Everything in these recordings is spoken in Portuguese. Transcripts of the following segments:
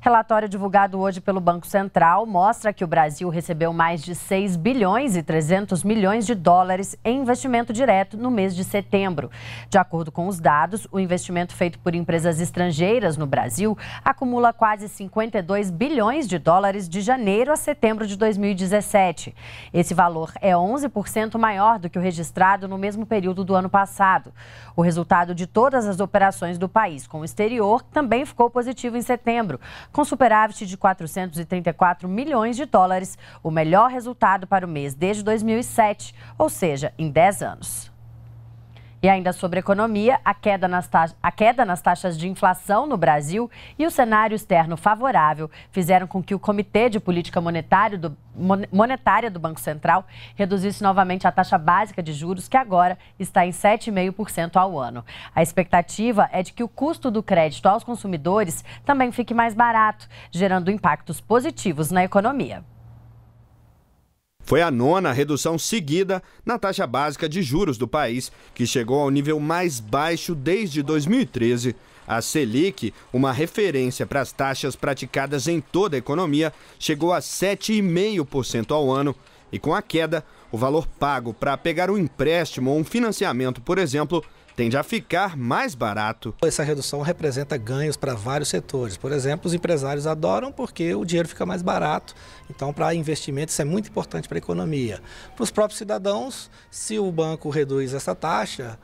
Relatório divulgado hoje pelo Banco Central mostra que o Brasil recebeu mais de 6 bilhões e 300 milhões de dólares em investimento direto no mês de setembro. De acordo com os dados, o investimento feito por empresas estrangeiras no Brasil acumula quase 52 bilhões de dólares de janeiro a setembro de 2017. Esse valor é 11% maior do que o registrado no mesmo período do ano passado. O resultado de todas as operações do país com o exterior também ficou positivo em setembro com superávit de 434 milhões de dólares, o melhor resultado para o mês desde 2007, ou seja, em 10 anos. E ainda sobre economia, a queda, nas taxas, a queda nas taxas de inflação no Brasil e o cenário externo favorável fizeram com que o Comitê de Política do, Monetária do Banco Central reduzisse novamente a taxa básica de juros, que agora está em 7,5% ao ano. A expectativa é de que o custo do crédito aos consumidores também fique mais barato, gerando impactos positivos na economia. Foi a nona redução seguida na taxa básica de juros do país, que chegou ao nível mais baixo desde 2013. A Selic, uma referência para as taxas praticadas em toda a economia, chegou a 7,5% ao ano. E com a queda, o valor pago para pegar um empréstimo ou um financiamento, por exemplo, tende a ficar mais barato. Essa redução representa ganhos para vários setores. Por exemplo, os empresários adoram porque o dinheiro fica mais barato. Então, para investimentos, isso é muito importante para a economia. Para os próprios cidadãos, se o banco reduz essa taxa,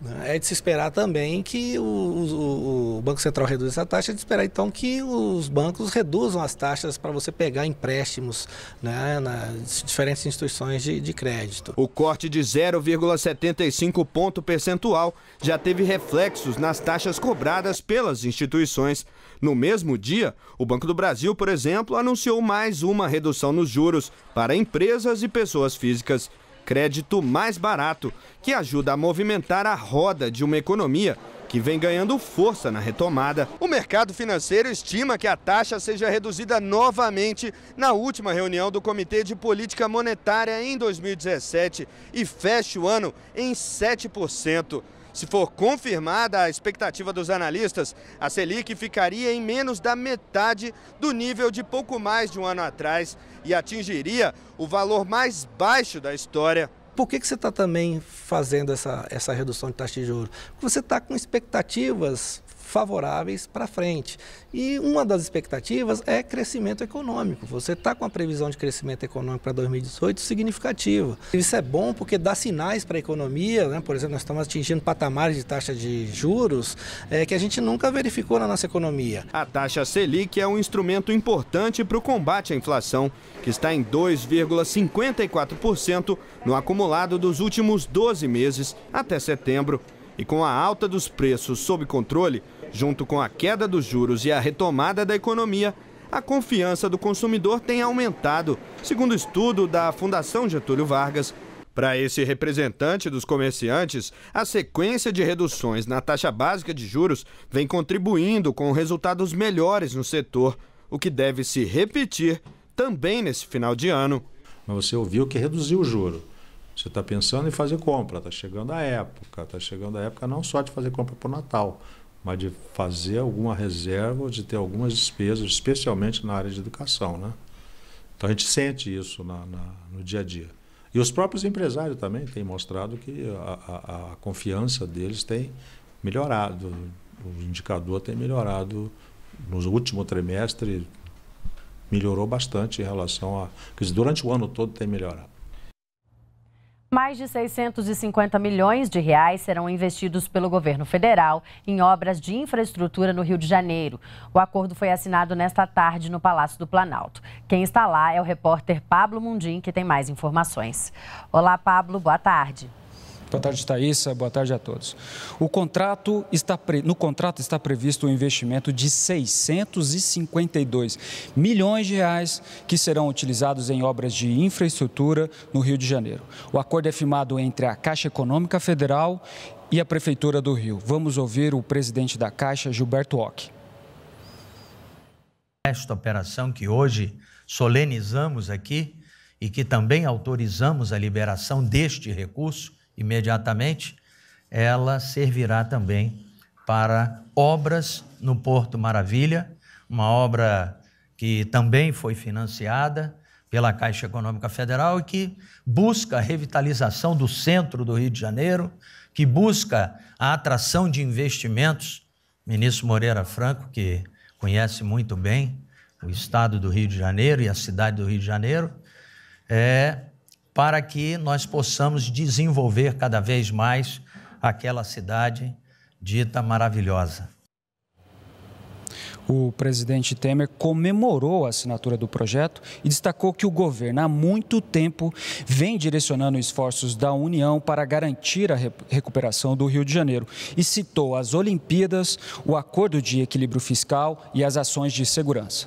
né? É de se esperar também que o, o, o, Banco Central reduza essa taxa, é de esperar então que os bancos reduzam as taxas para você pegar empréstimos né, nas diferentes instituições de, de crédito. O corte de 0,75 ponto percentual já teve reflexos nas taxas cobradas pelas instituições. No mesmo dia, o Banco do Brasil, por exemplo, anunciou mais uma redução nos juros para empresas e pessoas físicas crédito mais barato, que ajuda a movimentar a roda de uma economia que vem ganhando força na retomada. O mercado financeiro estima que a taxa seja reduzida novamente na última reunião do Comitê de Política Monetária em 2017 e feche o ano em 7%. Se for confirmada a expectativa dos analistas, a Selic ficaria em menos da metade do nível de pouco mais de um ano atrás e atingiria o valor mais baixo da história por que, que você está também fazendo essa, essa redução de taxa de juros? Porque você está com expectativas favoráveis para frente. E uma das expectativas é crescimento econômico. Você está com a previsão de crescimento econômico para 2018 significativa. Isso é bom porque dá sinais para a economia, né? por exemplo, nós estamos atingindo patamares de taxa de juros é, que a gente nunca verificou na nossa economia. A taxa Selic é um instrumento importante para o combate à inflação, que está em 2,54% no acumulado dos últimos 12 meses até setembro. E com a alta dos preços sob controle, junto com a queda dos juros e a retomada da economia, a confiança do consumidor tem aumentado, segundo estudo da Fundação Getúlio Vargas. Para esse representante dos comerciantes, a sequência de reduções na taxa básica de juros vem contribuindo com resultados melhores no setor, o que deve se repetir também nesse final de ano. Mas você ouviu que reduziu o juro você está pensando em fazer compra, está chegando a época, está chegando a época não só de fazer compra para o Natal, mas de fazer alguma reserva, de ter algumas despesas, especialmente na área de educação. Né? Então a gente sente isso na, na, no dia a dia. E os próprios empresários também têm mostrado que a, a, a confiança deles tem melhorado, o indicador tem melhorado no último trimestre, melhorou bastante em relação a. Quer dizer, durante o ano todo tem melhorado. Mais de 650 milhões de reais serão investidos pelo governo federal em obras de infraestrutura no Rio de Janeiro. O acordo foi assinado nesta tarde no Palácio do Planalto. Quem está lá é o repórter Pablo Mundim, que tem mais informações. Olá, Pablo, boa tarde. Boa tarde, Thaisa. Boa tarde a todos. O contrato está pre... No contrato está previsto um investimento de 652 milhões de reais que serão utilizados em obras de infraestrutura no Rio de Janeiro. O acordo é firmado entre a Caixa Econômica Federal e a Prefeitura do Rio. Vamos ouvir o presidente da Caixa, Gilberto Ock. Esta operação que hoje solenizamos aqui e que também autorizamos a liberação deste recurso, imediatamente, ela servirá também para obras no Porto Maravilha, uma obra que também foi financiada pela Caixa Econômica Federal e que busca a revitalização do centro do Rio de Janeiro, que busca a atração de investimentos. Ministro Moreira Franco, que conhece muito bem o estado do Rio de Janeiro e a cidade do Rio de Janeiro, é, para que nós possamos desenvolver cada vez mais aquela cidade dita maravilhosa. O presidente Temer comemorou a assinatura do projeto e destacou que o governo há muito tempo vem direcionando esforços da União para garantir a recuperação do Rio de Janeiro e citou as Olimpíadas, o Acordo de Equilíbrio Fiscal e as ações de segurança.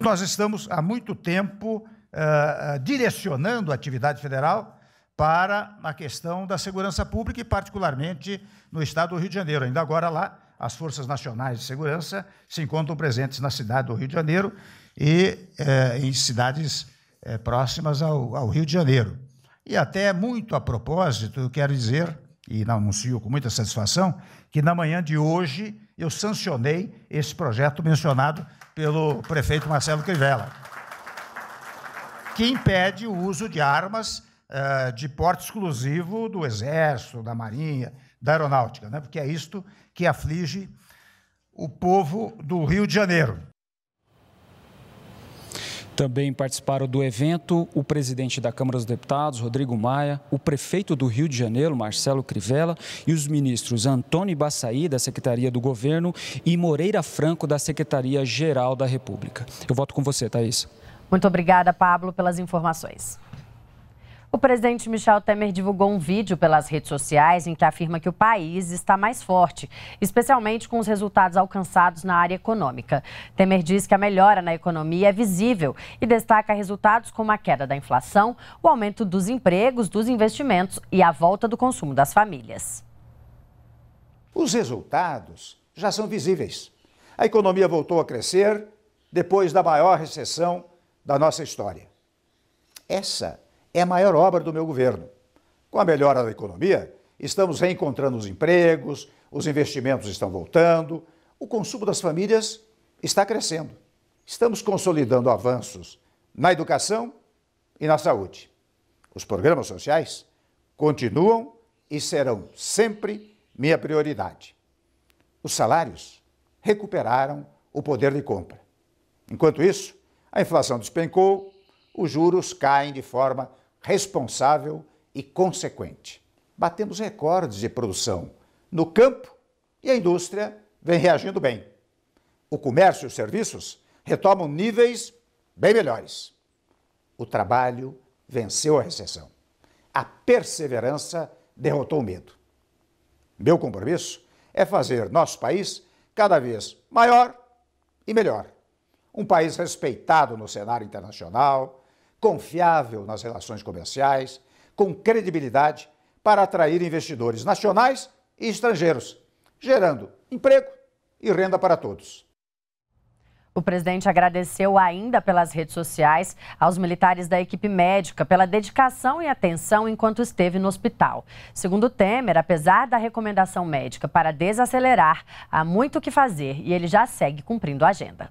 Nós estamos há muito tempo ah, ah, direcionando a atividade federal para a questão da segurança pública e, particularmente, no estado do Rio de Janeiro. Ainda agora lá, as Forças Nacionais de Segurança se encontram presentes na cidade do Rio de Janeiro e eh, em cidades eh, próximas ao, ao, Rio de Janeiro. E até muito a propósito, eu quero dizer, e anuncio com muita satisfação, que na manhã de hoje eu sancionei esse projeto mencionado pelo prefeito Marcelo Crivella que impede o uso de armas uh, de porte exclusivo do Exército, da Marinha, da Aeronáutica, né? porque é isto que aflige o povo do Rio de Janeiro. Também participaram do evento o presidente da Câmara dos Deputados, Rodrigo Maia, o prefeito do Rio de Janeiro, Marcelo Crivella, e os ministros Antônio Bassaí, da Secretaria do Governo, e Moreira Franco, da Secretaria-Geral da República. Eu volto com você, Thaís. Muito obrigada, Pablo, pelas informações. O presidente Michel Temer divulgou um vídeo pelas redes sociais em que afirma que o país está mais forte, especialmente com os resultados alcançados na área econômica. Temer diz que a melhora na economia é visível e destaca resultados como a queda da inflação, o aumento dos empregos, dos investimentos e a volta do consumo das famílias. Os resultados já são visíveis. A economia voltou a crescer depois da maior recessão da nossa história. Essa é a maior obra do meu governo. Com a melhora da economia, estamos reencontrando os empregos, os investimentos estão voltando, o consumo das famílias está crescendo. Estamos consolidando avanços na educação e na saúde. Os programas sociais continuam e serão sempre minha prioridade. Os salários recuperaram o poder de compra. Enquanto isso, a inflação despencou, os juros caem de forma responsável e consequente. Batemos recordes de produção no campo e a indústria vem reagindo bem. O comércio e os serviços retomam níveis bem melhores. O trabalho venceu a recessão. A perseverança derrotou o medo. Meu compromisso é fazer nosso país cada vez maior e melhor um país respeitado no cenário internacional, confiável nas relações comerciais, com credibilidade para atrair investidores nacionais e estrangeiros, gerando emprego e renda para todos. O presidente agradeceu ainda pelas redes sociais aos militares da equipe médica pela dedicação e atenção enquanto esteve no hospital. Segundo Temer, apesar da recomendação médica para desacelerar, há muito o que fazer e ele já segue cumprindo a agenda.